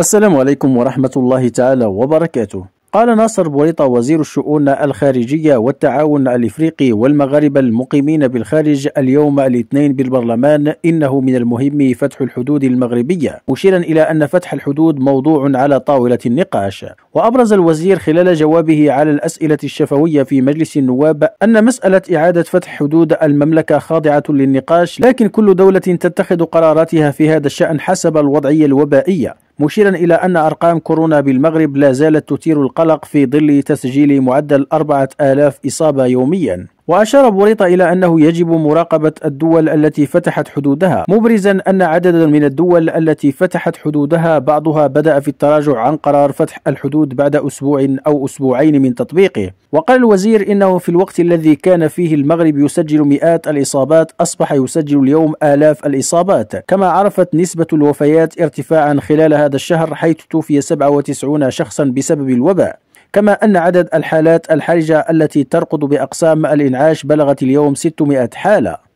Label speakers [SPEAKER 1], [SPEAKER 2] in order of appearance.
[SPEAKER 1] السلام عليكم ورحمة الله تعالى وبركاته قال ناصر بوريطة وزير الشؤون الخارجية والتعاون الإفريقي والمغاربة المقيمين بالخارج اليوم الاثنين بالبرلمان إنه من المهم فتح الحدود المغربية مشيرا إلى أن فتح الحدود موضوع على طاولة النقاش وأبرز الوزير خلال جوابه على الأسئلة الشفوية في مجلس النواب أن مسألة إعادة فتح حدود المملكة خاضعة للنقاش لكن كل دولة تتخذ قراراتها في هذا الشأن حسب الوضعية الوبائية مشيرا إلى أن أرقام كورونا بالمغرب لا زالت تثير القلق في ظل تسجيل معدل 4000 إصابة يوميا وأشار بوريطة إلى أنه يجب مراقبة الدول التي فتحت حدودها مبرزا أن عددا من الدول التي فتحت حدودها بعضها بدأ في التراجع عن قرار فتح الحدود بعد أسبوع أو أسبوعين من تطبيقه وقال الوزير إنه في الوقت الذي كان فيه المغرب يسجل مئات الإصابات أصبح يسجل اليوم آلاف الإصابات كما عرفت نسبة الوفيات ارتفاعا خلال هذا الشهر حيث توفي 97 شخصا بسبب الوباء كما أن عدد الحالات الحرجة التي ترقد بأقسام الإنعاش بلغت اليوم 600 حالة